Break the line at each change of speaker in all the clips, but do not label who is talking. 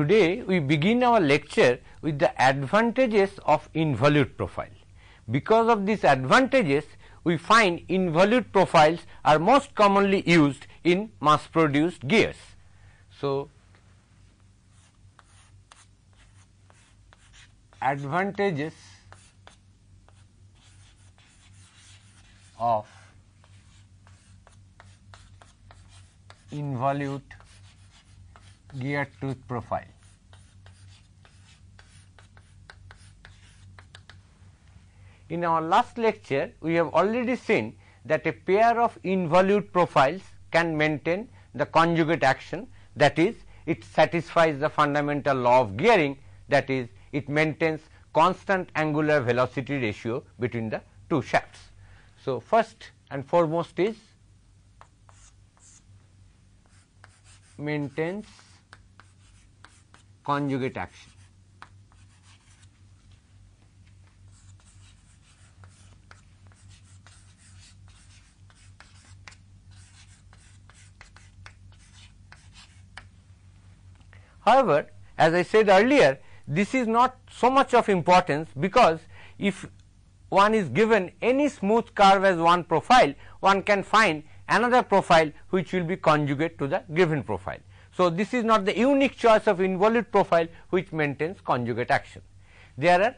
Today we begin our lecture with the advantages of involute profile. Because of these advantages we find involute profiles are most commonly used in mass produced gears. So, advantages of involute gear tooth profile. In our last lecture, we have already seen that a pair of involute profiles can maintain the conjugate action that is it satisfies the fundamental law of gearing that is it maintains constant angular velocity ratio between the two shafts. So, first and foremost is maintains conjugate action. However, as I said earlier, this is not so much of importance because if one is given any smooth curve as one profile, one can find another profile which will be conjugate to the given profile. So, this is not the unique choice of involute profile which maintains conjugate action. There are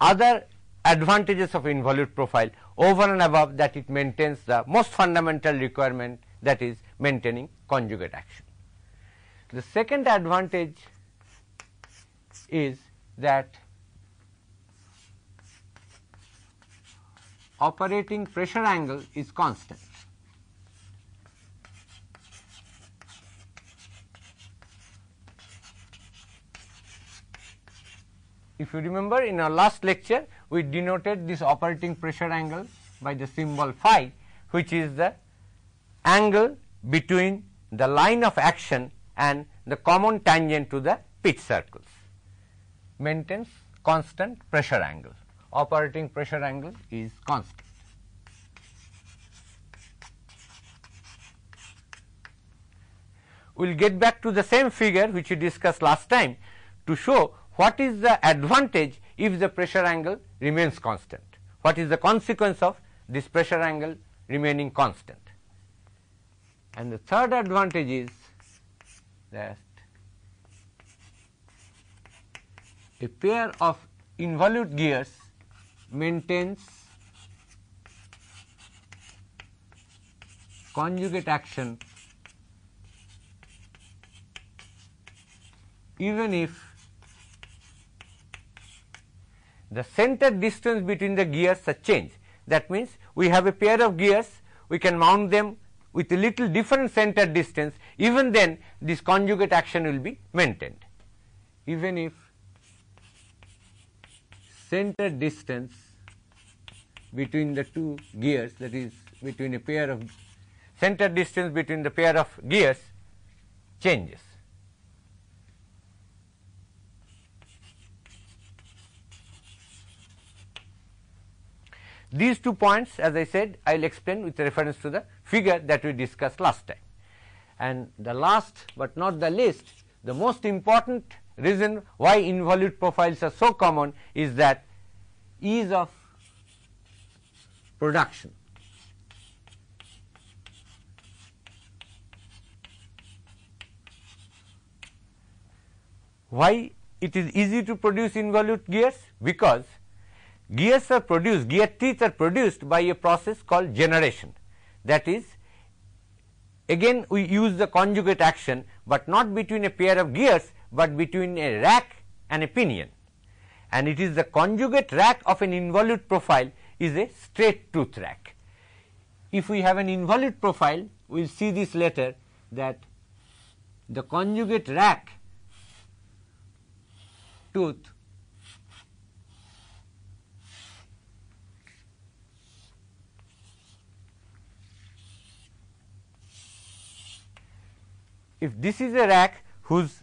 other advantages of involute profile over and above that it maintains the most fundamental requirement that is maintaining conjugate action. The second advantage is that operating pressure angle is constant. If you remember in our last lecture, we denoted this operating pressure angle by the symbol phi, which is the angle between the line of action and the common tangent to the pitch circles. Maintains constant pressure angle. Operating pressure angle is constant. We will get back to the same figure which we discussed last time to show what is the advantage if the pressure angle remains constant? What is the consequence of this pressure angle remaining constant? And the third advantage is that a pair of involute gears maintains conjugate action even if the center distance between the gears has changed. That means, we have a pair of gears, we can mount them with a little different center distance, even then this conjugate action will be maintained. Even if center distance between the two gears that is between a pair of center distance between the pair of gears changes. These two points as I said I will explain with reference to the figure that we discussed last time. And the last but not the least the most important reason why involute profiles are so common is that ease of production. Why it is easy to produce involute gears? Because Gears are produced, gear teeth are produced by a process called generation. That is, again we use the conjugate action, but not between a pair of gears, but between a rack and a pinion. And it is the conjugate rack of an involute profile is a straight tooth rack. If we have an involute profile, we will see this later that the conjugate rack tooth if this is a rack whose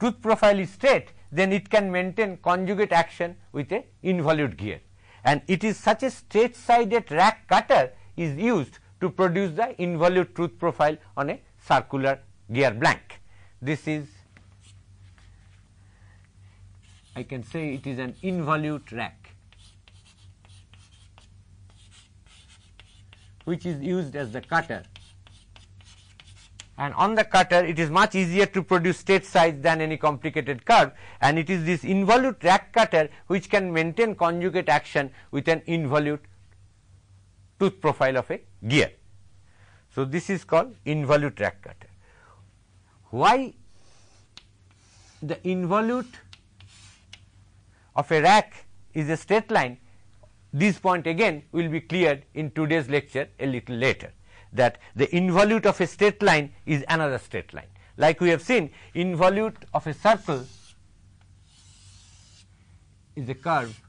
tooth profile is straight then it can maintain conjugate action with a involute gear and it is such a straight sided rack cutter is used to produce the involute tooth profile on a circular gear blank. This is I can say it is an involute rack which is used as the cutter and on the cutter it is much easier to produce state size than any complicated curve and it is this involute rack cutter which can maintain conjugate action with an involute tooth profile of a gear. So, this is called involute rack cutter. Why the involute of a rack is a straight line this point again will be cleared in today's lecture a little later that the involute of a straight line is another straight line. Like we have seen, involute of a circle is a curve.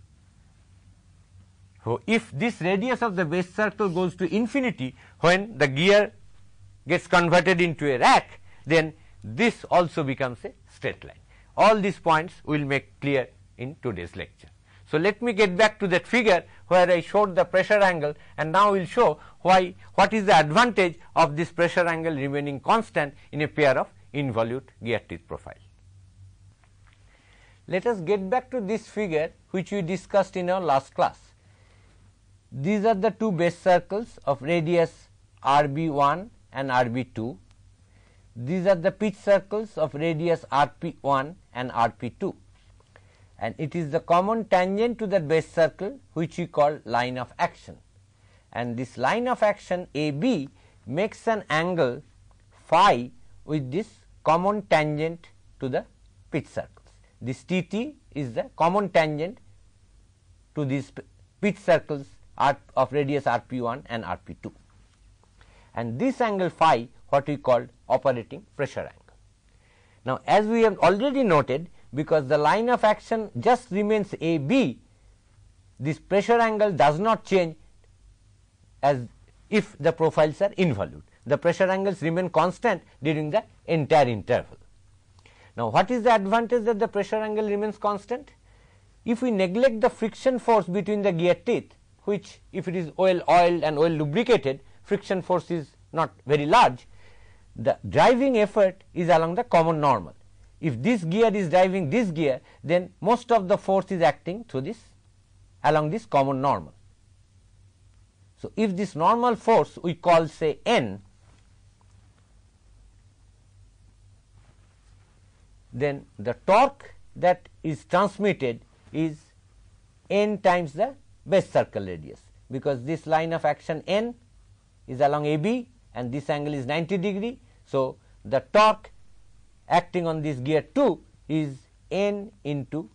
So, if this radius of the base circle goes to infinity when the gear gets converted into a rack, then this also becomes a straight line. All these points we will make clear in today's lecture. So let me get back to that figure where I showed the pressure angle and now we will show why what is the advantage of this pressure angle remaining constant in a pair of involute gear teeth profile. Let us get back to this figure which we discussed in our last class. These are the two base circles of radius R b 1 and R b 2. These are the pitch circles of radius R p 1 and R p 2 and it is the common tangent to the base circle which we call line of action. And this line of action AB makes an angle phi with this common tangent to the pitch circles. This TT is the common tangent to these pitch circles of radius RP1 and RP2. And this angle phi what we call operating pressure angle. Now, as we have already noted because the line of action just remains A B, this pressure angle does not change as if the profiles are involute. The pressure angles remain constant during the entire interval. Now, what is the advantage that the pressure angle remains constant? If we neglect the friction force between the gear teeth, which if it is oil oiled and oil lubricated, friction force is not very large, the driving effort is along the common normal if this gear is driving this gear then most of the force is acting through this along this common normal. So, if this normal force we call say n then the torque that is transmitted is n times the base circle radius because this line of action n is along AB and this angle is 90 degree. So, the torque acting on this gear 2 is n into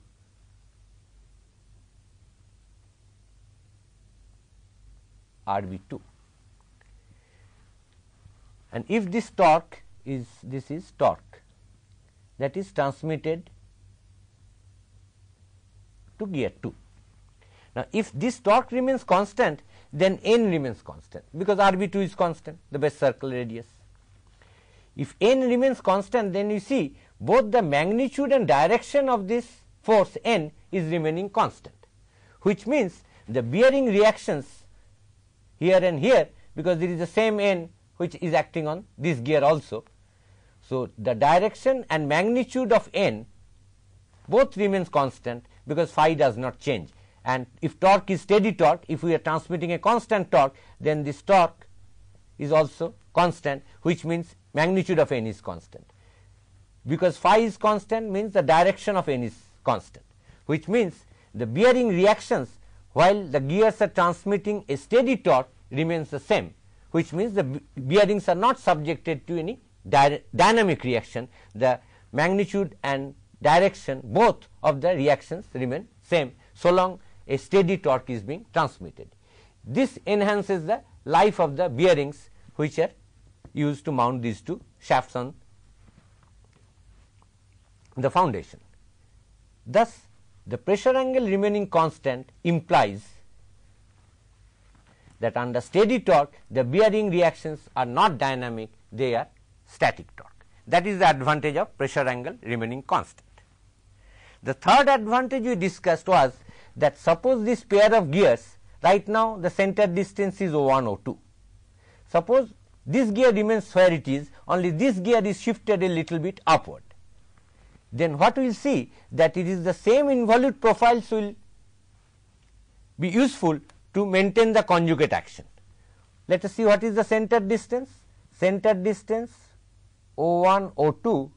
RB 2 and if this torque is this is torque that is transmitted to gear 2. Now, if this torque remains constant then n remains constant because RB 2 is constant the best circle radius. If n remains constant then you see both the magnitude and direction of this force n is remaining constant which means the bearing reactions here and here because there is the same n which is acting on this gear also. So, the direction and magnitude of n both remains constant because phi does not change and if torque is steady torque if we are transmitting a constant torque then this torque is also constant which means magnitude of n is constant. Because phi is constant means the direction of n is constant, which means the bearing reactions while the gears are transmitting a steady torque remains the same, which means the bearings are not subjected to any dynamic reaction. The magnitude and direction both of the reactions remain same so long a steady torque is being transmitted. This enhances the life of the bearings which are used to mount these two shafts on the foundation. Thus, the pressure angle remaining constant implies that under steady torque the bearing reactions are not dynamic they are static torque that is the advantage of pressure angle remaining constant. The third advantage we discussed was that suppose this pair of gears right now the center distance is 1 or 2 suppose this gear remains where it is, only this gear is shifted a little bit upward. Then what we will see that it is the same involute profiles will be useful to maintain the conjugate action. Let us see what is the center distance. Center distance O1 O2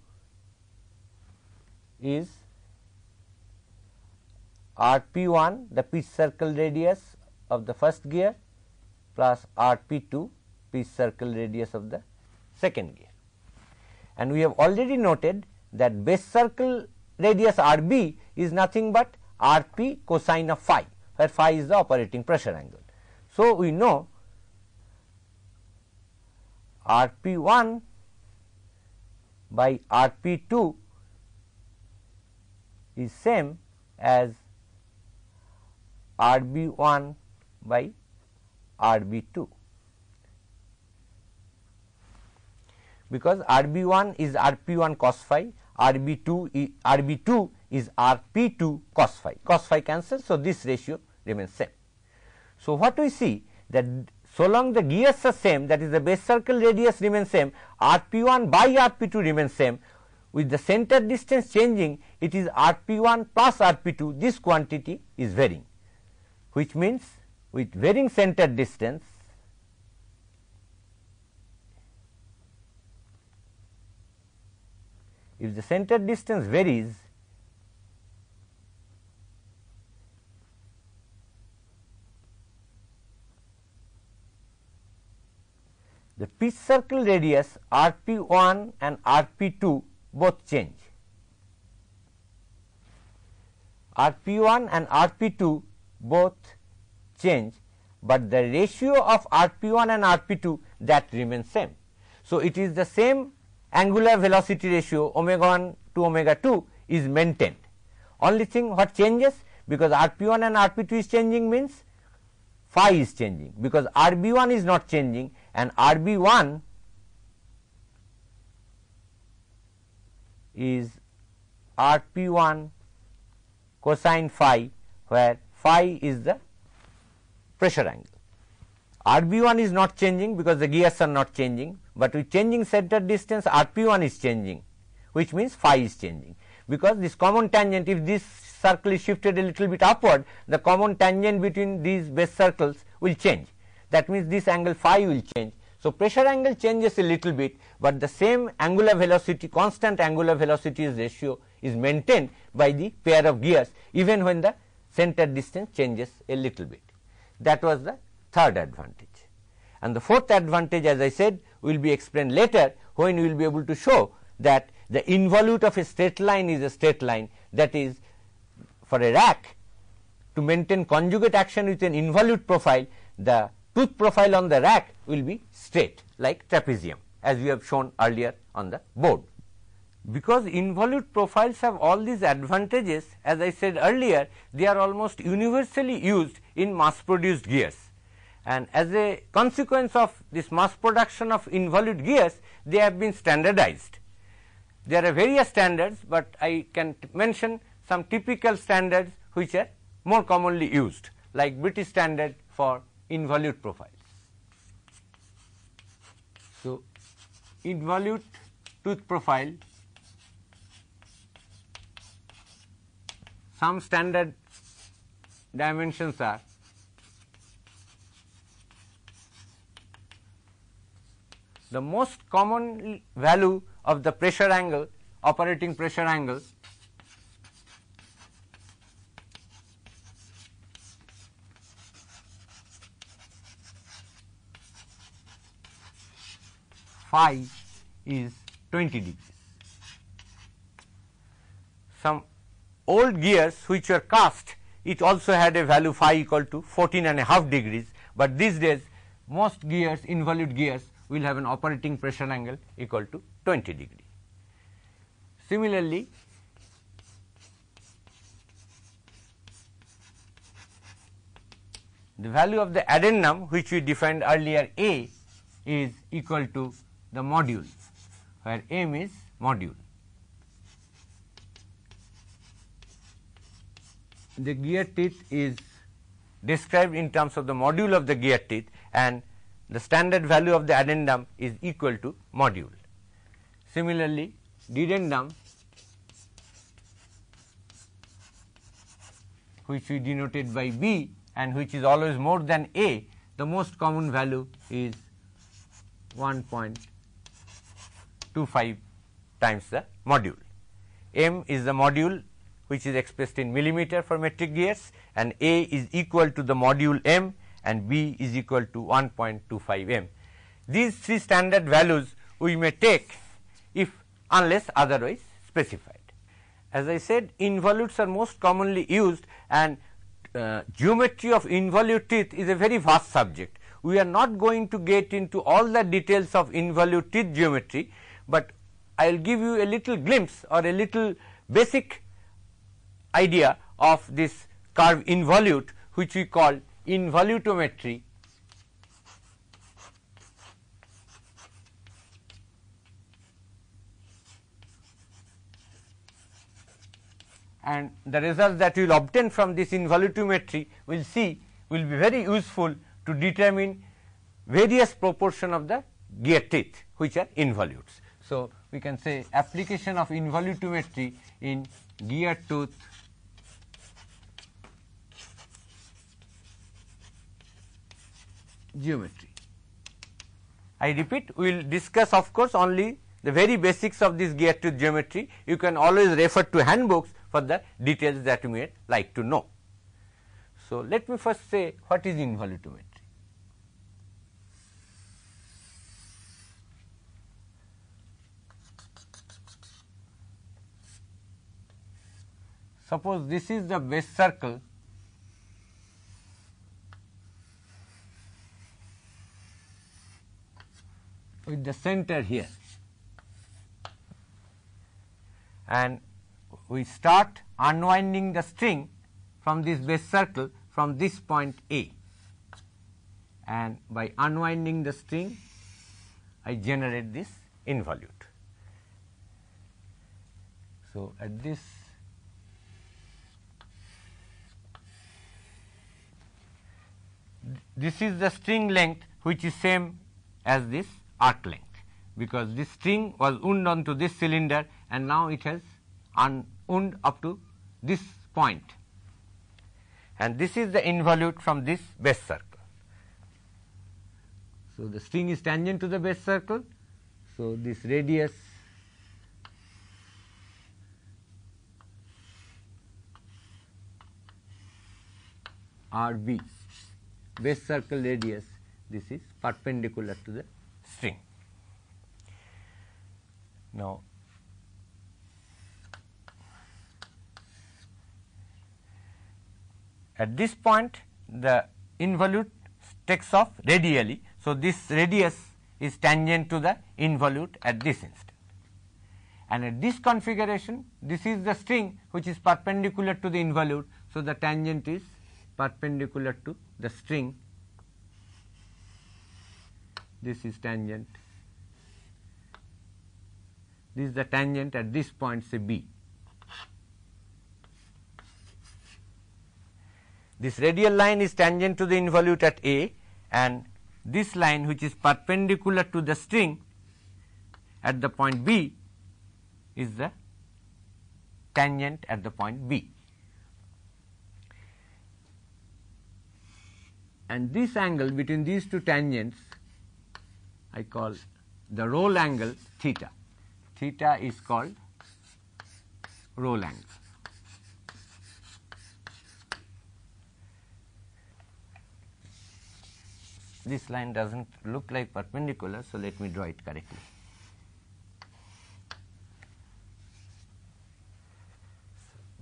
is RP1 the pitch circle radius of the first gear plus RP2 speech circle radius of the second gear. And we have already noted that base circle radius R b is nothing but R p cosine of phi, where phi is the operating pressure angle. So, we know R p 1 by R p 2 is same as R b 1 by R b 2. because RB1 is RP1 cos phi, RB2 is, RB2 is RP2 cos phi, cos phi cancel. So, this ratio remains same. So, what we see that so long the gears are same that is the base circle radius remains same RP1 by RP2 remains same with the center distance changing it is RP1 plus RP2 this quantity is varying which means with varying center distance If the center distance varies, the pitch circle radius RP1 and RP2 both change. RP1 and RP2 both change, but the ratio of RP1 and RP2 that remains same. So, it is the same angular velocity ratio omega 1 to omega 2 is maintained. Only thing what changes because Rp1 and Rp2 is changing means phi is changing because Rb1 is not changing and Rb1 is Rp1 cosine phi where phi is the pressure angle. Rb1 is not changing because the gears are not changing but with changing center distance RP1 is changing which means phi is changing because this common tangent if this circle is shifted a little bit upward the common tangent between these base circles will change that means this angle phi will change. So, pressure angle changes a little bit, but the same angular velocity constant angular velocity ratio is maintained by the pair of gears even when the center distance changes a little bit. That was the third advantage. And the fourth advantage as I said will be explained later when we will be able to show that the involute of a straight line is a straight line that is for a rack to maintain conjugate action with an involute profile the tooth profile on the rack will be straight like trapezium as we have shown earlier on the board. Because involute profiles have all these advantages as I said earlier they are almost universally used in mass produced gears and as a consequence of this mass production of involute gears they have been standardized. There are various standards, but I can mention some typical standards which are more commonly used like British standard for involute profiles. So, involute tooth profile some standard dimensions are the most common value of the pressure angle, operating pressure angle phi is 20 degrees. Some old gears which were cast it also had a value phi equal to 14 and a half degrees, but these days most gears involute gears we will have an operating pressure angle equal to 20 degree. Similarly, the value of the addendum, which we defined earlier A is equal to the module where m is module. The gear teeth is described in terms of the module of the gear teeth and the standard value of the addendum is equal to module. Similarly, dedendum which we denoted by b and which is always more than a, the most common value is 1.25 times the module. m is the module which is expressed in millimeter for metric gears and a is equal to the module m and b is equal to 1.25 m. These three standard values we may take if unless otherwise specified. As I said involutes are most commonly used and uh, geometry of involute teeth is a very vast subject. We are not going to get into all the details of involute teeth geometry, but I will give you a little glimpse or a little basic idea of this curve involute which we call in volutometry and the results that we will obtain from this involutometry will see will be very useful to determine various proportion of the gear teeth which are involutes. So, we can say application of involutometry in gear tooth geometry. I repeat we will discuss of course only the very basics of this gear tooth geometry you can always refer to handbooks for the details that you may like to know. So, let me first say what is involutometry. Suppose this is the base circle with the center here. And we start unwinding the string from this base circle from this point A. And by unwinding the string, I generate this involute. So, at this this is the string length which is same as this arc length because this string was wound onto this cylinder and now it has unwound up to this point and this is the involute from this base circle. So, the string is tangent to the base circle. So, this radius R b base circle radius this is perpendicular to the thing. Now, at this point the involute takes off radially. So, this radius is tangent to the involute at this instant. And at this configuration, this is the string which is perpendicular to the involute. So, the tangent is perpendicular to the string this is tangent, this is the tangent at this point say B. This radial line is tangent to the involute at A and this line which is perpendicular to the string at the point B is the tangent at the point B. And this angle between these two tangents I call the roll angle theta. Theta is called roll angle. This line does not look like perpendicular, so let me draw it correctly.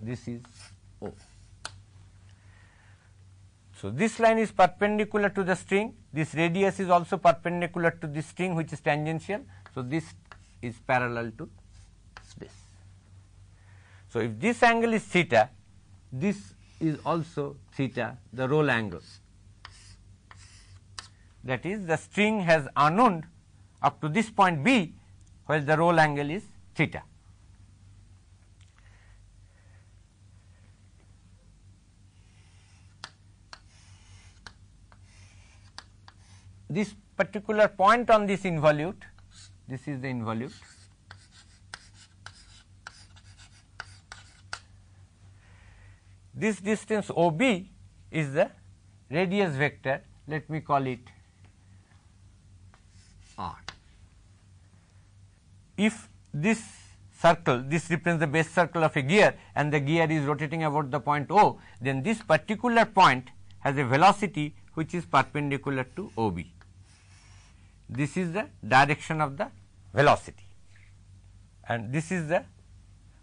This is O. So, this line is perpendicular to the string, this radius is also perpendicular to the string which is tangential. So, this is parallel to this. So, if this angle is theta, this is also theta, the roll angle. That is the string has unwound up to this point b, while the roll angle is theta. this particular point on this involute, this is the involute. This distance OB is the radius vector, let me call it R. If this circle, this represents the base circle of a gear and the gear is rotating about the point O, then this particular point has a velocity which is perpendicular to OB this is the direction of the velocity and this is the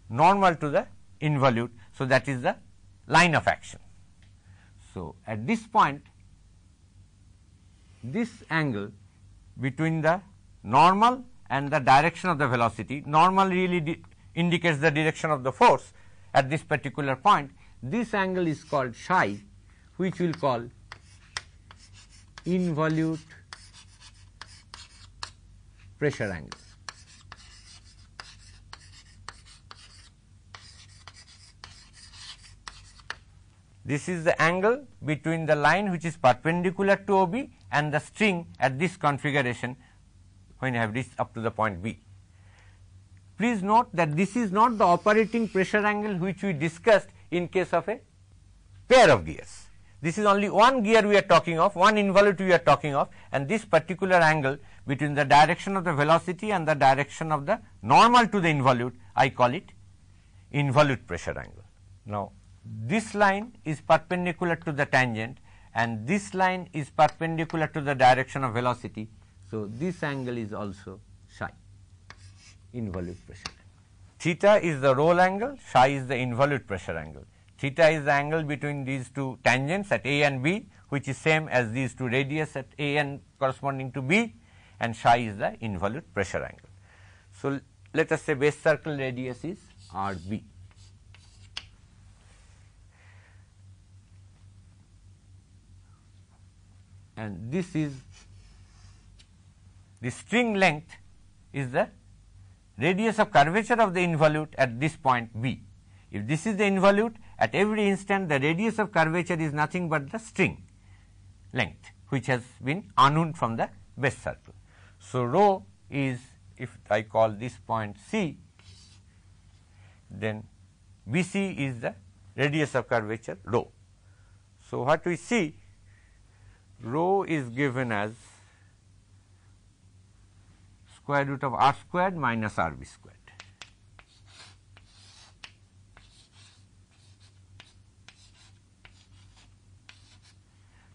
normal to the involute. So, that is the line of action. So, at this point this angle between the normal and the direction of the velocity, normal really indicates the direction of the force at this particular point. This angle is called psi which we will call involute pressure angle. This is the angle between the line which is perpendicular to OB and the string at this configuration when I have reached up to the point B. Please note that this is not the operating pressure angle which we discussed in case of a pair of gears. This is only one gear we are talking of, one involute we are talking of and this particular angle between the direction of the velocity and the direction of the normal to the involute, I call it involute pressure angle. Now, this line is perpendicular to the tangent and this line is perpendicular to the direction of velocity. So, this angle is also psi involute pressure angle. Theta is the roll angle, psi is the involute pressure angle. Theta is the angle between these two tangents at A and B which is same as these two radius at A and corresponding to B and psi is the involute pressure angle. So, let us say base circle radius is R b. And this is the string length is the radius of curvature of the involute at this point B. If this is the involute, at every instant the radius of curvature is nothing but the string length, which has been unknown from the base circle. So, rho is if I call this point C, then BC is the radius of curvature rho. So, what we see rho is given as square root of r squared minus r b squared.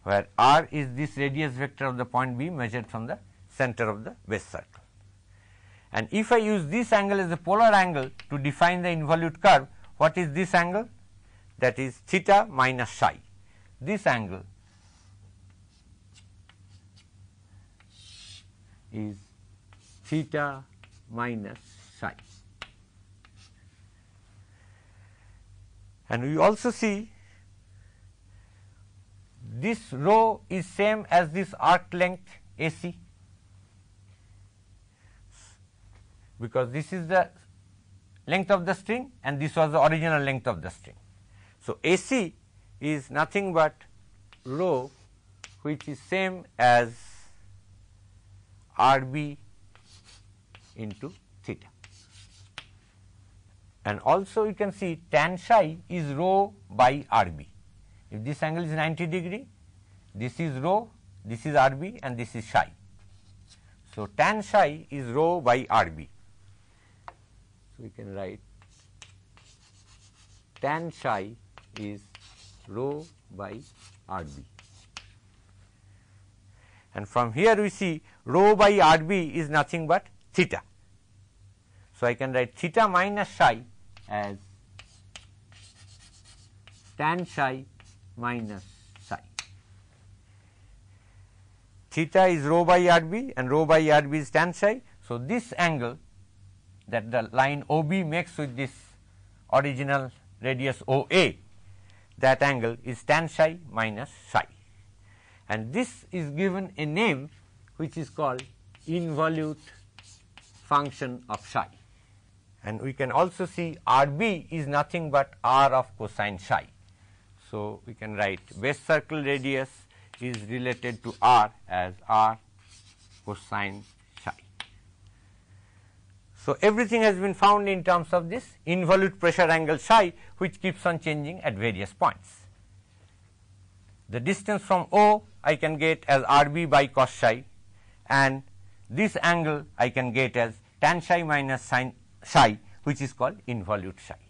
where r is this radius vector of the point B measured from the center of the base circle. And if I use this angle as a polar angle to define the involute curve, what is this angle? That is theta minus psi. This angle is theta minus psi. And we also see this rho is same as this arc length AC because this is the length of the string and this was the original length of the string. So, AC is nothing but rho which is same as RB into theta. And also you can see tan psi is rho by RB. If this angle is 90 degree, this is rho, this is RB and this is psi. So, tan psi is rho by RB. So, we can write tan psi is rho by RB. And from here we see rho by RB is nothing but theta. So, I can write theta minus psi as tan psi minus psi. Theta is rho by RB and rho by RB is tan psi. So, this angle that the line OB makes with this original radius OA that angle is tan psi minus psi and this is given a name which is called involute function of psi and we can also see RB is nothing but R of cosine psi. So, we can write base circle radius is related to R as R cosine so, everything has been found in terms of this involute pressure angle psi which keeps on changing at various points. The distance from O I can get as R b by cos psi and this angle I can get as tan psi minus sin psi which is called involute psi.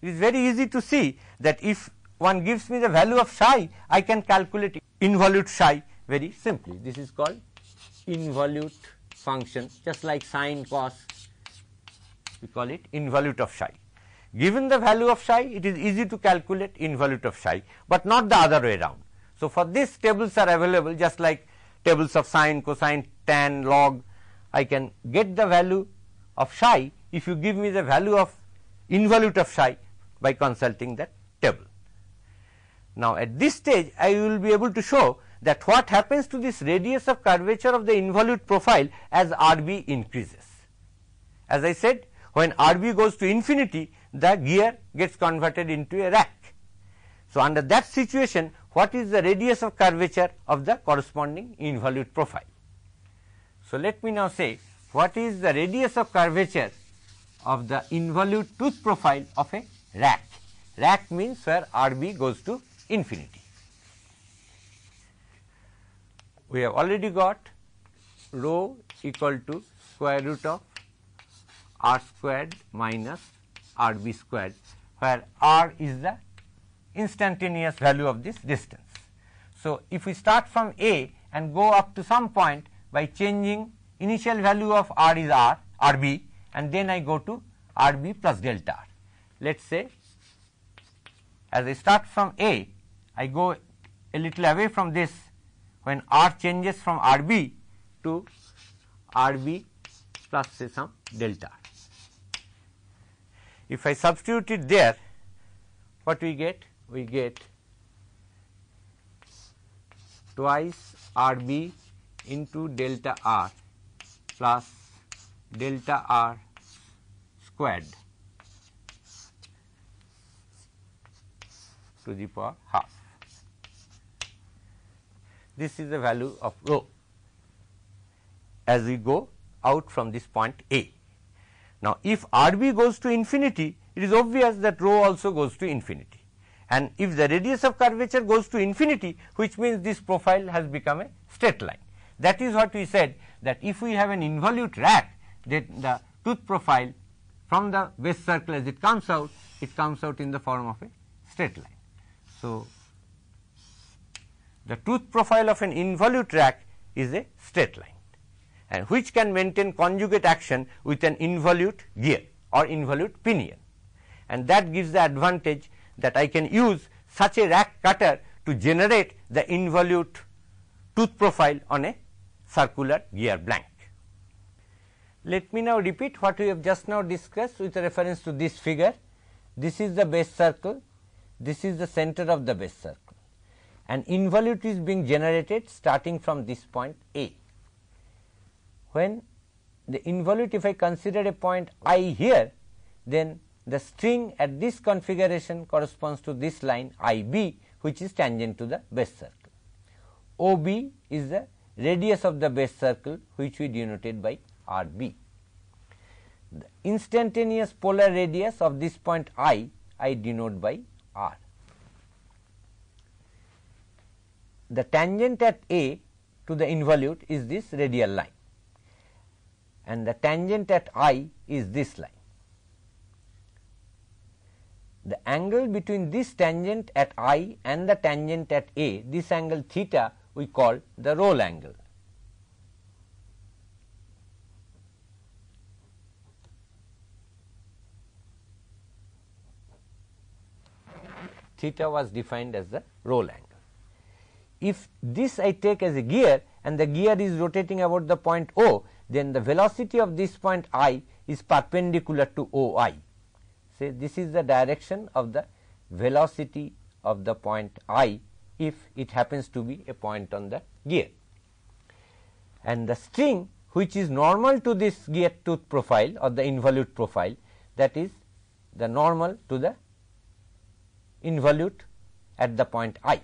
It is very easy to see that if one gives me the value of psi I can calculate involute psi very simply. This is called involute function just like sine cos we call it involute of psi. Given the value of psi, it is easy to calculate involute of psi, but not the other way around. So, for this tables are available just like tables of sine, cosine, tan, log. I can get the value of psi if you give me the value of involute of psi by consulting that table. Now, at this stage I will be able to show that what happens to this radius of curvature of the involute profile as R b increases. As I said when RB goes to infinity, the gear gets converted into a rack. So, under that situation, what is the radius of curvature of the corresponding involute profile? So, let me now say what is the radius of curvature of the involute tooth profile of a rack. Rack means where RB goes to infinity. We have already got rho equal to square root of r squared minus r b squared where r is the instantaneous value of this distance. So, if we start from a and go up to some point by changing initial value of r is r r b and then I go to r b plus delta r. Let us say as I start from a I go a little away from this when r changes from r b to r b plus say some delta r. If I substitute it there, what we get? We get twice R B into delta R plus delta R squared to the power half. This is the value of rho as we go out from this point A. Now, if Rb goes to infinity, it is obvious that rho also goes to infinity. And if the radius of curvature goes to infinity, which means this profile has become a straight line. That is what we said that if we have an involute rack, then the tooth profile from the base circle as it comes out, it comes out in the form of a straight line. So, the tooth profile of an involute rack is a straight line and which can maintain conjugate action with an involute gear or involute pinion. And that gives the advantage that I can use such a rack cutter to generate the involute tooth profile on a circular gear blank. Let me now repeat what we have just now discussed with reference to this figure. This is the base circle, this is the center of the base circle. An involute is being generated starting from this point A when the involute if I consider a point i here then the string at this configuration corresponds to this line ib which is tangent to the base circle. OB is the radius of the base circle which we denoted by RB. The instantaneous polar radius of this point i I denote by r. The tangent at a to the involute is this radial line and the tangent at i is this line. The angle between this tangent at i and the tangent at a, this angle theta we call the roll angle. Theta was defined as the roll angle. If this I take as a gear and the gear is rotating about the point O, then the velocity of this point i is perpendicular to OI. Say this is the direction of the velocity of the point i if it happens to be a point on the gear. And the string which is normal to this gear tooth profile or the involute profile that is the normal to the involute at the point i.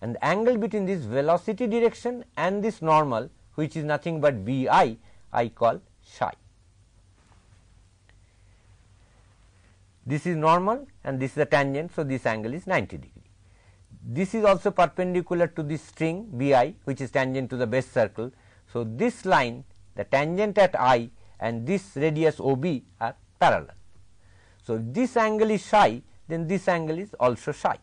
And the angle between this velocity direction and this normal which is nothing but bi I call psi. This is normal and this is a tangent, so this angle is 90 degree. This is also perpendicular to this string bi which is tangent to the base circle. So, this line the tangent at i and this radius OB are parallel. So, if this angle is psi then this angle is also psi.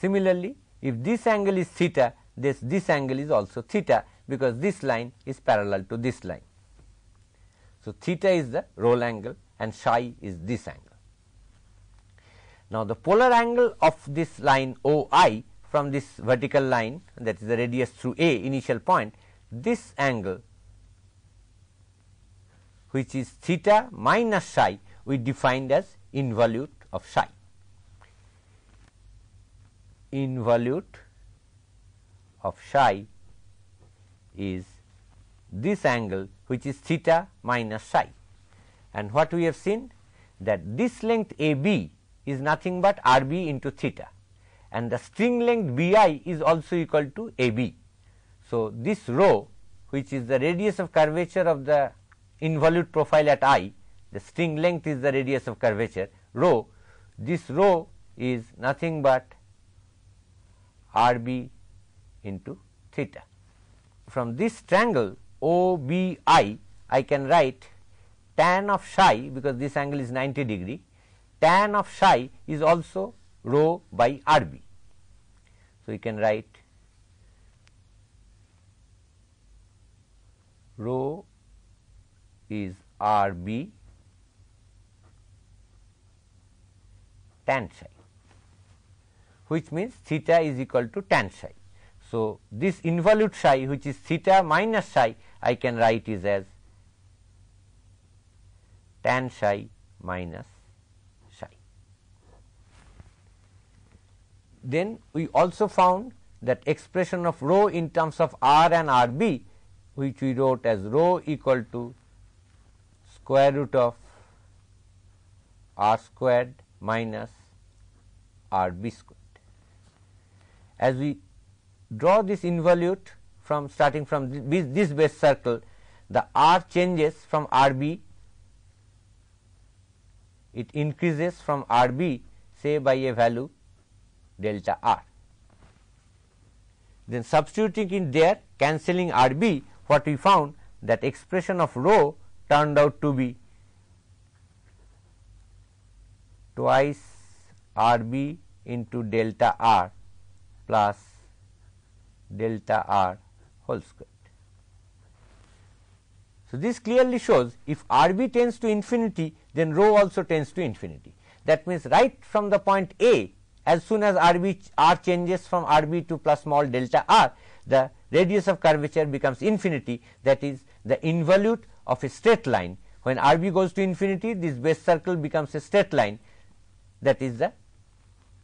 Similarly, if this angle is theta this, this angle is also theta because this line is parallel to this line. So, theta is the roll angle and psi is this angle. Now, the polar angle of this line OI from this vertical line that is the radius through A initial point, this angle which is theta minus psi we defined as involute of psi. Involute of psi is this angle which is theta minus psi. And what we have seen that this length AB is nothing but RB into theta and the string length BI is also equal to AB. So, this rho which is the radius of curvature of the involute profile at I, the string length is the radius of curvature rho, this rho is nothing but RB into theta. From this triangle OBI, I can write tan of psi because this angle is 90 degree, tan of psi is also rho by RB. So, we can write rho is RB tan psi, which means theta is equal to tan psi. So, this involute psi which is theta minus psi I can write is as tan psi minus psi. Then we also found that expression of rho in terms of r and r b which we wrote as rho equal to square root of r squared minus r b squared. As we draw this involute from starting from this base circle the r changes from rb it increases from rb say by a value delta r then substituting in there cancelling rb what we found that expression of rho turned out to be twice rb into delta r plus delta r whole squared. So, this clearly shows if r b tends to infinity then rho also tends to infinity. That means, right from the point A as soon as r b r changes from r b to plus small delta r the radius of curvature becomes infinity that is the involute of a straight line when r b goes to infinity this base circle becomes a straight line that is the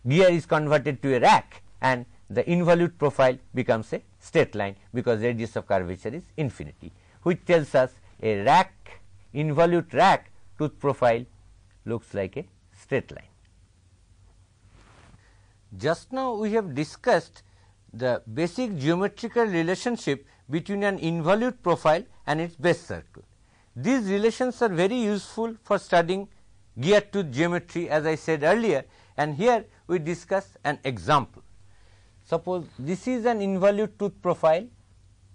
gear is converted to a rack and the involute profile becomes a straight line because radius of curvature is infinity which tells us a rack involute rack tooth profile looks like a straight line. Just now we have discussed the basic geometrical relationship between an involute profile and its base circle. These relations are very useful for studying gear tooth geometry as I said earlier and here we discuss an example. Suppose this is an involute tooth profile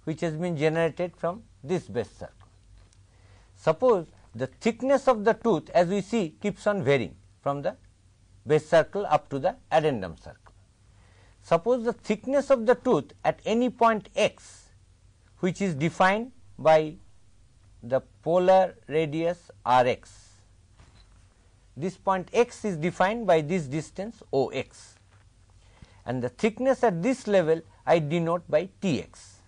which has been generated from this base circle. Suppose the thickness of the tooth as we see keeps on varying from the base circle up to the addendum circle. Suppose the thickness of the tooth at any point x which is defined by the polar radius r x. This point x is defined by this distance O x and the thickness at this level I denote by T x.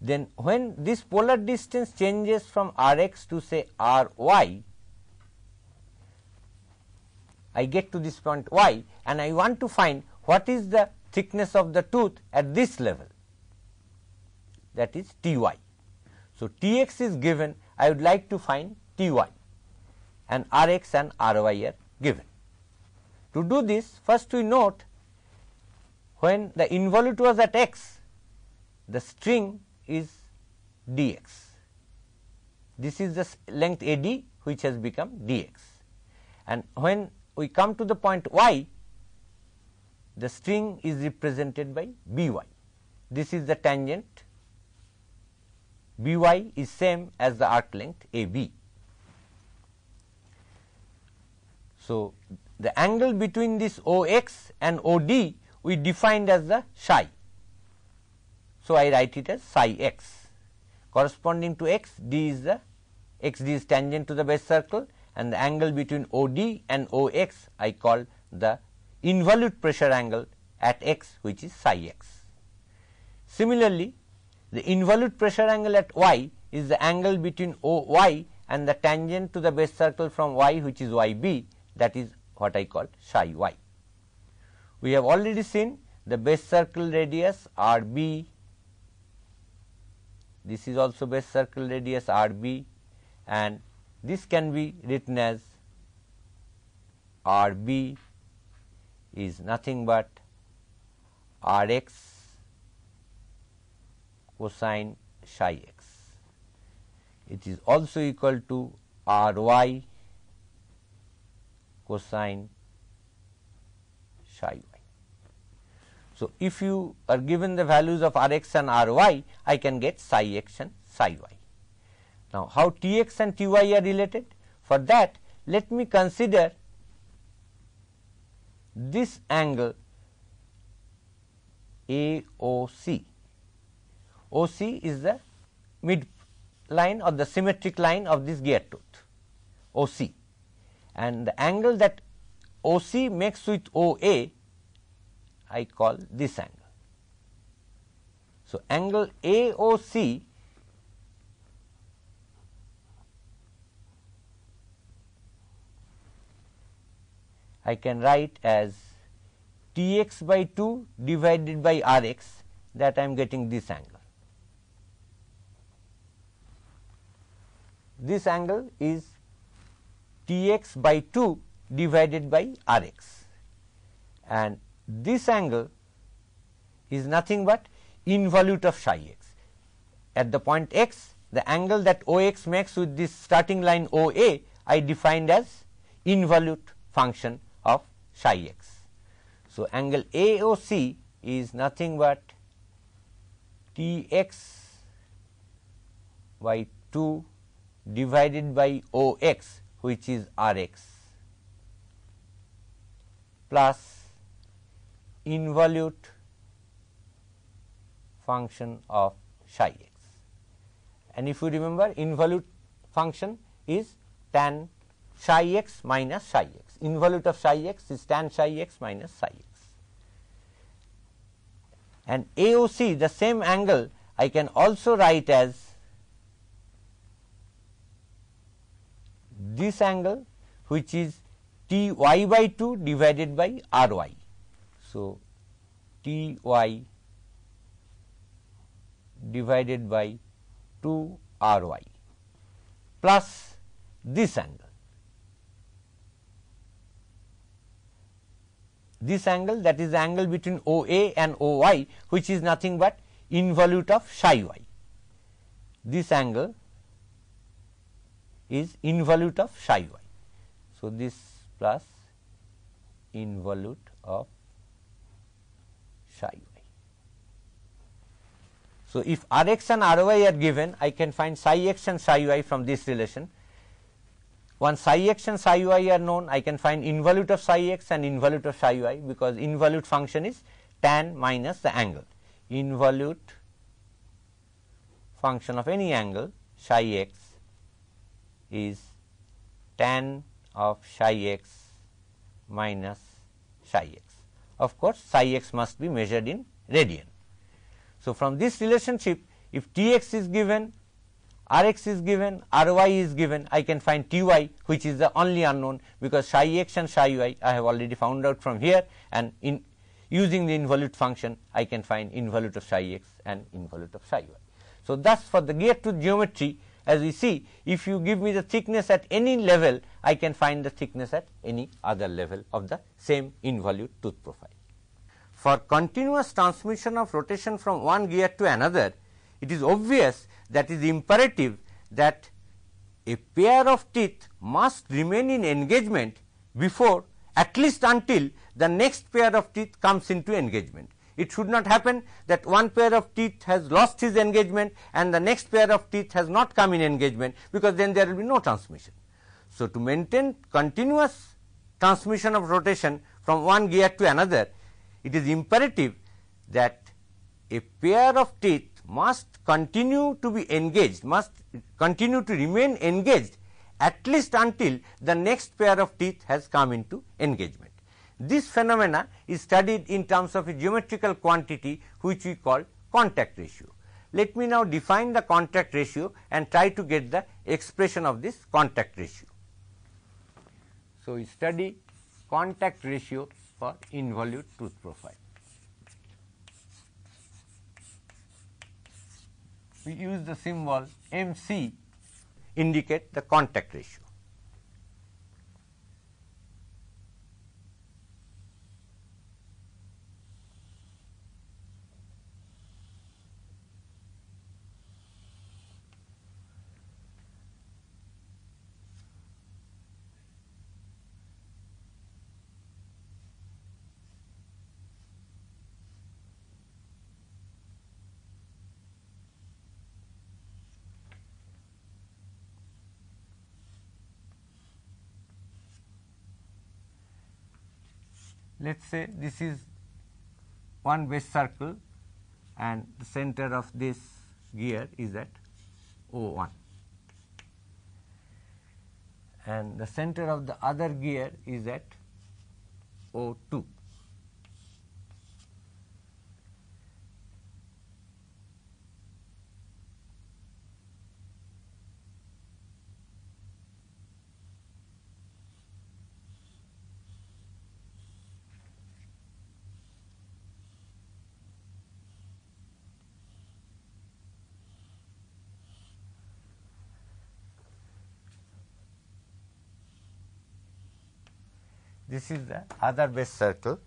Then when this polar distance changes from R x to say R y, I get to this point y and I want to find what is the thickness of the tooth at this level that is T y. So, T x is given I would like to find T y and R x and R y are given. To do this first we note when the involute was at x, the string is dx. This is the length AD which has become dx. And when we come to the point y, the string is represented by by. This is the tangent by is same as the arc length AB. So, the angle between this OX and OD we defined as the psi. So, I write it as psi x corresponding to x d is the x d is tangent to the base circle and the angle between O d and O x I call the involute pressure angle at x which is psi x. Similarly, the involute pressure angle at y is the angle between O y and the tangent to the base circle from y which is y b that is what I call psi y. We have already seen the base circle radius r b, this is also base circle radius r b and this can be written as r b is nothing but r x cosine psi x. It is also equal to r y cosine psi so, if you are given the values of R x and R y, I can get psi x and psi y. Now, how T x and T y are related? For that, let me consider this angle AOC. OC is the midline or the symmetric line of this gear tooth OC and the angle that OC makes with OA I call this angle. So, angle AOC I can write as Tx by 2 divided by Rx that I am getting this angle. This angle is Tx by 2 divided by Rx and this angle is nothing but involute of psi x. At the point x, the angle that Ox makes with this starting line OA, I defined as involute function of psi x. So, angle AOC is nothing but T x by 2 divided by O x which is R x plus involute function of psi x. And if you remember involute function is tan psi x minus psi x. Involute of psi x is tan psi x minus psi x. And AOC the same angle I can also write as this angle which is t y by 2 divided by r y. So, T y divided by 2 R y plus this angle. This angle that is the angle between O A and O y which is nothing but involute of psi y. This angle is involute of psi y. So, this plus involute of psi y. So, if r x and r y are given, I can find psi x and psi y from this relation. Once psi x and psi y are known, I can find involute of psi x and involute of psi y because involute function is tan minus the angle. Involute function of any angle psi x is tan of psi x minus psi x of course, psi x must be measured in radian. So, from this relationship if T x is given, R x is given, R y is given, I can find T y which is the only unknown because psi x and psi y I have already found out from here and in using the involute function I can find involute of psi x and involute of psi y. So, thus for the gear tooth geometry as we see if you give me the thickness at any level I can find the thickness at any other level of the same involute tooth profile. For continuous transmission of rotation from one gear to another it is obvious that is imperative that a pair of teeth must remain in engagement before at least until the next pair of teeth comes into engagement. It should not happen that one pair of teeth has lost his engagement and the next pair of teeth has not come in engagement because then there will be no transmission. So, to maintain continuous transmission of rotation from one gear to another, it is imperative that a pair of teeth must continue to be engaged, must continue to remain engaged at least until the next pair of teeth has come into engagement. This phenomena is studied in terms of a geometrical quantity which we call contact ratio. Let me now define the contact ratio and try to get the expression of this contact ratio. So, we study contact ratio for involute tooth profile. We use the symbol MC indicate the contact ratio. let us say this is one base circle and the center of this gear is at O1 and the center of the other gear is at O2. This is the other base circle.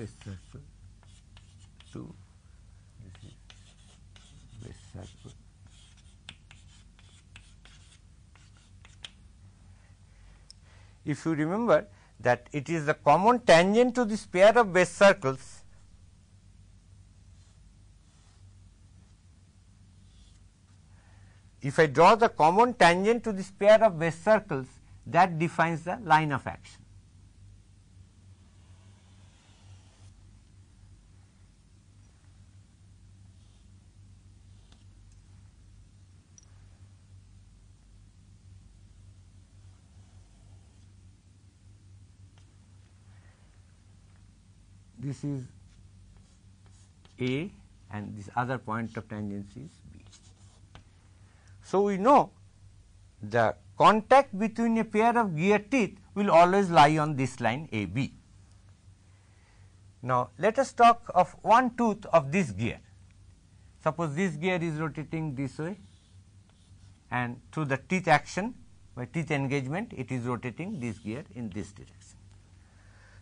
Base circle. Two. This is base circle. If you remember that it is the common tangent to this pair of base circles If I draw the common tangent to this pair of base circles, that defines the line of action. This is A and this other point of tangency is B. So, we know the contact between a pair of gear teeth will always lie on this line A B. Now, let us talk of one tooth of this gear. Suppose this gear is rotating this way and through the teeth action by teeth engagement it is rotating this gear in this direction.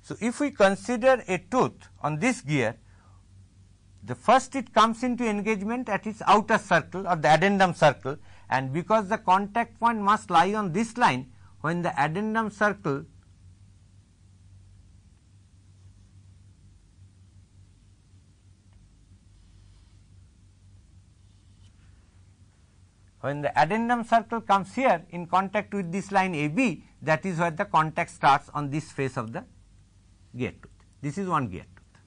So, if we consider a tooth on this gear, the first it comes into engagement at its outer circle or the addendum circle and because the contact point must lie on this line when the addendum circle when the addendum circle comes here in contact with this line AB that is where the contact starts on this face of the gear tooth. This is one gear tooth.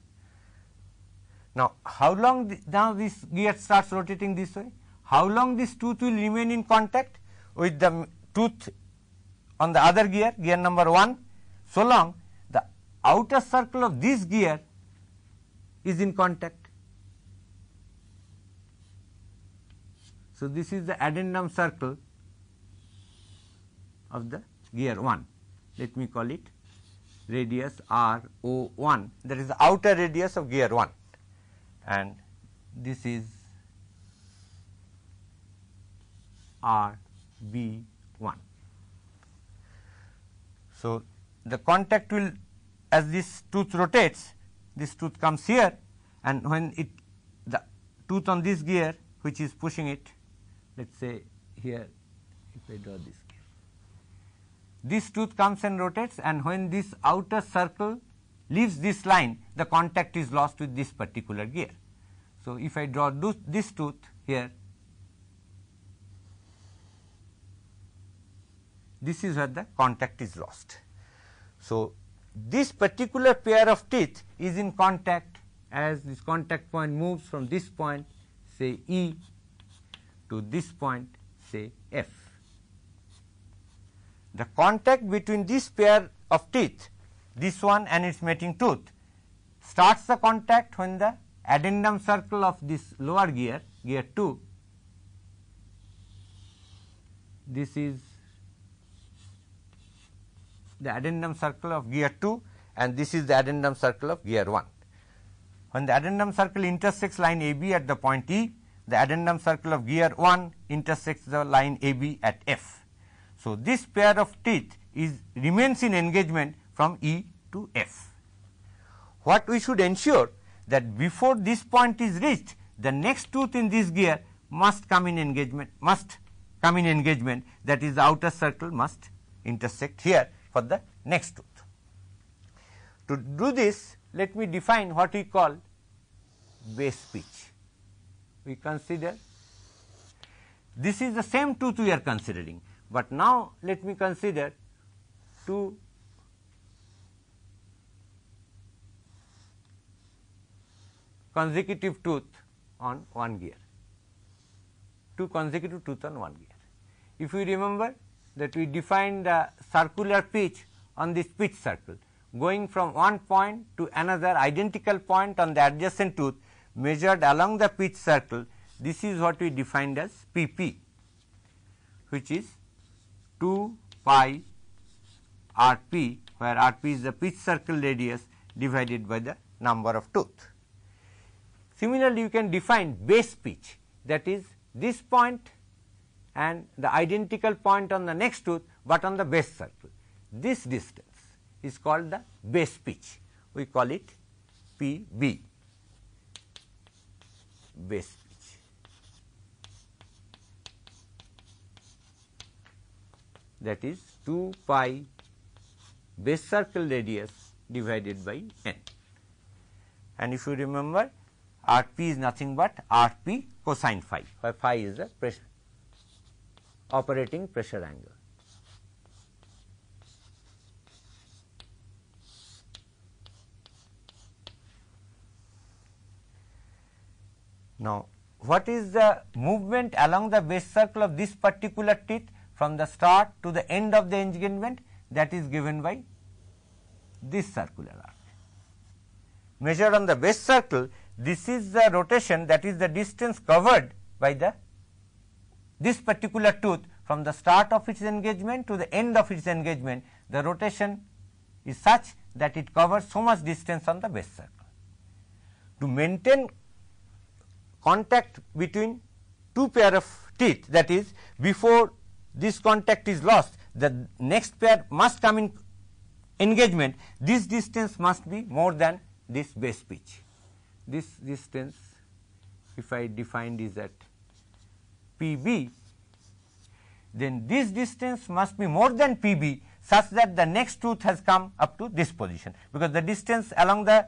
Now, how long now this gear starts rotating this way? how long this tooth will remain in contact with the tooth on the other gear, gear number 1, so long the outer circle of this gear is in contact. So, this is the addendum circle of the gear 1, let me call it radius R O 1 that is the outer radius of gear 1 and this is R B 1. So, the contact will as this tooth rotates this tooth comes here and when it the tooth on this gear which is pushing it let us say here if I draw this gear. This tooth comes and rotates and when this outer circle leaves this line the contact is lost with this particular gear. So, if I draw this tooth here this is where the contact is lost. So, this particular pair of teeth is in contact as this contact point moves from this point say E to this point say F. The contact between this pair of teeth this one and its mating tooth starts the contact when the addendum circle of this lower gear gear 2 this is the addendum circle of gear 2 and this is the addendum circle of gear 1. When the addendum circle intersects line AB at the point E, the addendum circle of gear 1 intersects the line AB at F. So, this pair of teeth is remains in engagement from E to F. What we should ensure that before this point is reached, the next tooth in this gear must come in engagement, must come in engagement that is the outer circle must intersect here for the next tooth. To do this, let me define what we call base pitch. We consider this is the same tooth we are considering, but now let me consider two consecutive tooth on one gear, two consecutive tooth on one gear. If you remember that we define the circular pitch on this pitch circle going from one point to another identical point on the adjacent tooth measured along the pitch circle this is what we defined as PP which is 2 pi Rp where Rp is the pitch circle radius divided by the number of tooth. Similarly, you can define base pitch that is this point and the identical point on the next tooth, but on the base circle. This distance is called the base pitch, we call it PB, base pitch. That is 2 pi base circle radius divided by n. And if you remember, Rp is nothing but Rp cosine phi, where phi is the pressure operating pressure angle. Now, what is the movement along the base circle of this particular teeth from the start to the end of the engagement that is given by this circular arc. Measured on the base circle, this is the rotation that is the distance covered by the this particular tooth from the start of its engagement to the end of its engagement, the rotation is such that it covers so much distance on the base circle. To maintain contact between two pair of teeth that is before this contact is lost the next pair must come in engagement this distance must be more than this base pitch. This distance if I defined is at PB, then this distance must be more than PB such that the next tooth has come up to this position because the distance along the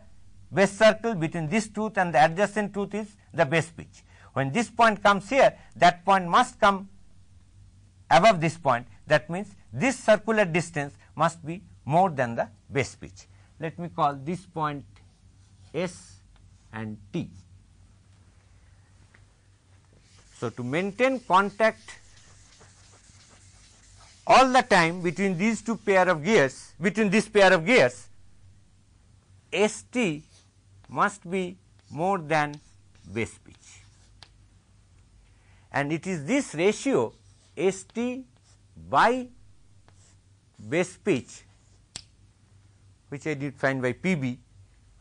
base circle between this tooth and the adjacent tooth is the base pitch. When this point comes here, that point must come above this point. That means this circular distance must be more than the base pitch. Let me call this point S and T. So, to maintain contact all the time between these two pair of gears between this pair of gears ST must be more than base pitch and it is this ratio ST by base pitch which I defined by PB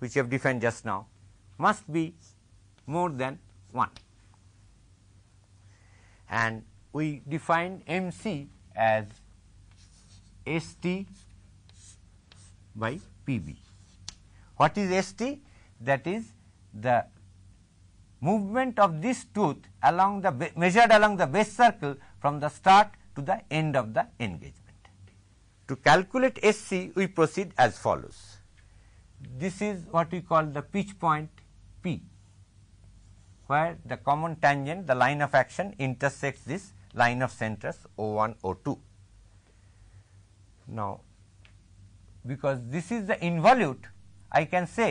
which I have defined just now must be more than 1 and we define MC as ST by PB. What is ST? That is the movement of this tooth along the measured along the base circle from the start to the end of the engagement. To calculate SC, we proceed as follows. This is what we call the pitch point P where the common tangent the line of action intersects this line of centers O1 O2. Now, because this is the involute I can say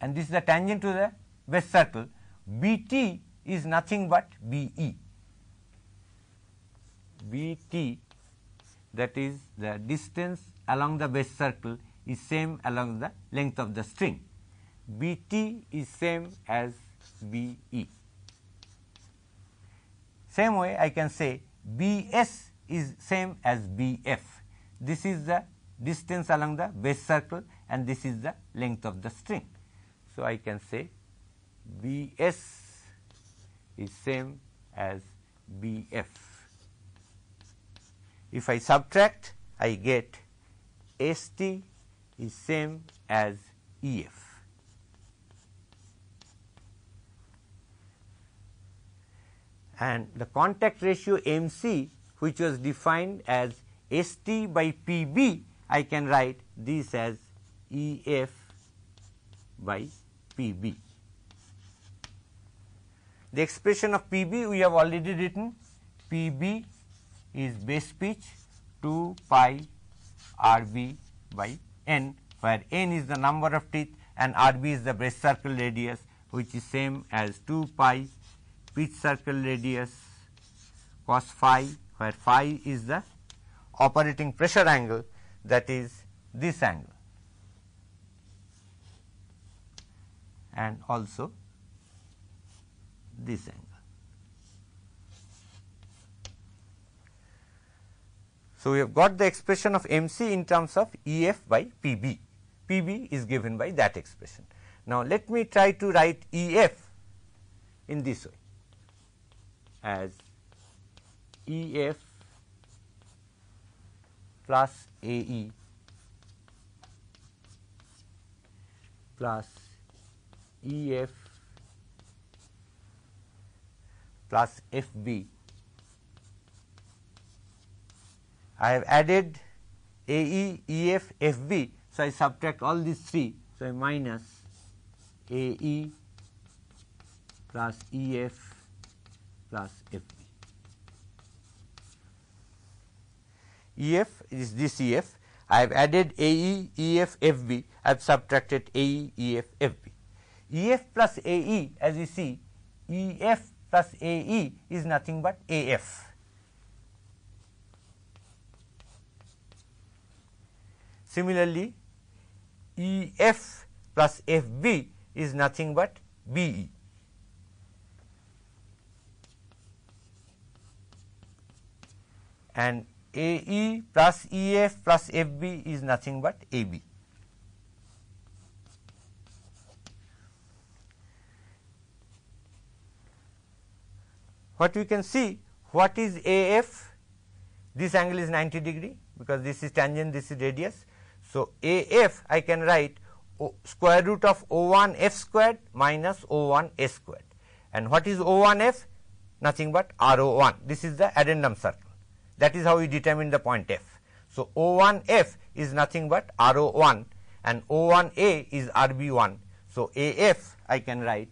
and this is the tangent to the base circle B t is nothing but BE. BT, t that is the distance along the base circle is same along the length of the string. B t is same as BE. Same way I can say BS is same as BF. This is the distance along the base circle and this is the length of the string. So, I can say BS is same as BF. If I subtract, I get ST is same as EF. and the contact ratio MC which was defined as ST by PB I can write this as EF by PB. The expression of PB we have already written PB is base pitch 2 pi RB by N where N is the number of teeth and RB is the breast circle radius which is same as 2 pi which circle radius cos phi where phi is the operating pressure angle that is this angle and also this angle. So, we have got the expression of MC in terms of EF by PB. PB is given by that expression. Now, let me try to write EF in this way as EF plus AE plus EF plus FB. I have added AE, EF, FB. So, I subtract all these three. So, I minus AE plus EF plus f b. EF is this EF. I have added AE, EF, FB. I have subtracted AE, EF, FB. EF plus AE, as you see, EF plus AE is nothing but AF. Similarly, EF plus FB is nothing but BE. and AE plus EF plus FB is nothing but AB. What we can see, what is AF? This angle is 90 degree because this is tangent, this is radius. So, AF I can write o, square root of O1 f squared minus O1 s squared. And what is O1 f? Nothing but r O one. This is the addendum circle. That is how we determine the point F. So O1F is nothing but RO1 and O1A is RB1. So AF I can write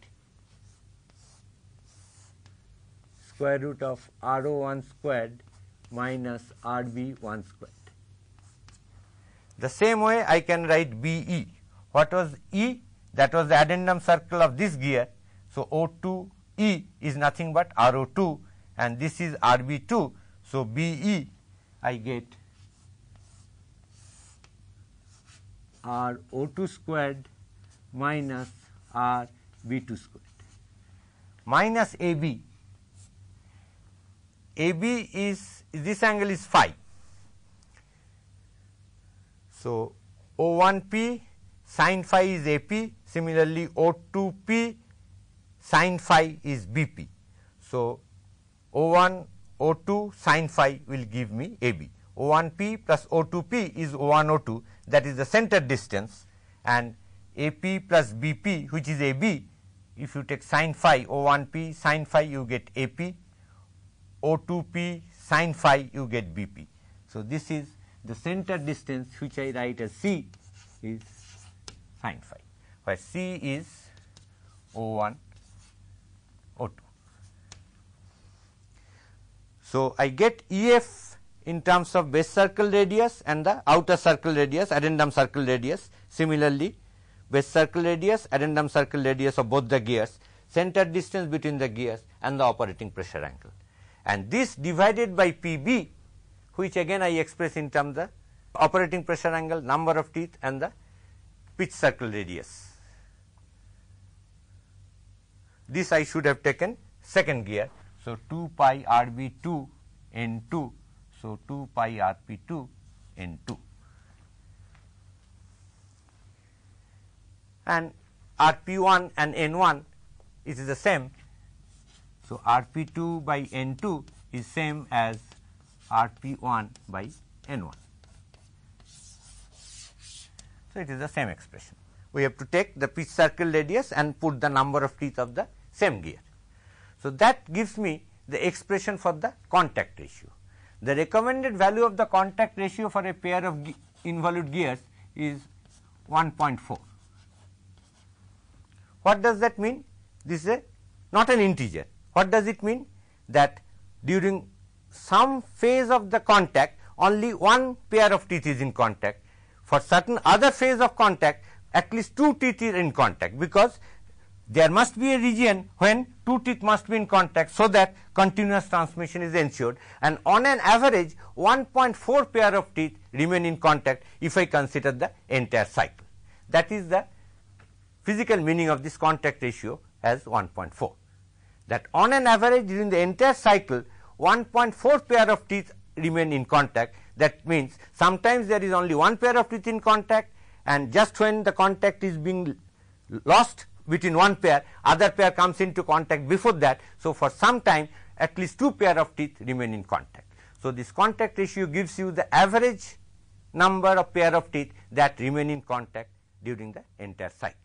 square root of RO1 squared minus RB1 squared. The same way I can write BE. What was E? That was the addendum circle of this gear. So O2E is nothing but RO2 and this is RB2. So, BE, I get R O 2 squared minus R B 2 squared minus AB. AB is this angle is phi. So, O 1 P sin phi is A P similarly O 2 P sin phi is B P. So, O 1 O2 sin phi will give me AB. O1P plus O2P is O1O2 that is the center distance and AP plus BP which is AB if you take sin phi O1P sin phi you get AP O2P sin phi you get BP. So, this is the center distance which I write as C is sin phi where C is O1 So, I get E f in terms of base circle radius and the outer circle radius addendum circle radius similarly base circle radius addendum circle radius of both the gears center distance between the gears and the operating pressure angle and this divided by PB which again I express in terms the operating pressure angle number of teeth and the pitch circle radius. This I should have taken second gear so 2 pi RB2 N2, so 2 pi RP2 N2. And RP1 and N1 it is the same. So RP2 by N2 is same as RP1 by N1. So it is the same expression. We have to take the pitch circle radius and put the number of teeth of the same gear. So, that gives me the expression for the contact ratio. The recommended value of the contact ratio for a pair of ge involute gears is 1.4. What does that mean? This is a, not an integer. What does it mean? That during some phase of the contact only one pair of teeth is in contact. For certain other phase of contact at least two teeth are in contact because there must be a region when two teeth must be in contact so that continuous transmission is ensured and on an average 1.4 pair of teeth remain in contact if I consider the entire cycle. That is the physical meaning of this contact ratio as 1.4. That on an average during the entire cycle 1.4 pair of teeth remain in contact that means sometimes there is only one pair of teeth in contact and just when the contact is being lost between one pair other pair comes into contact before that. So, for some time at least two pair of teeth remain in contact. So, this contact ratio gives you the average number of pair of teeth that remain in contact during the entire cycle.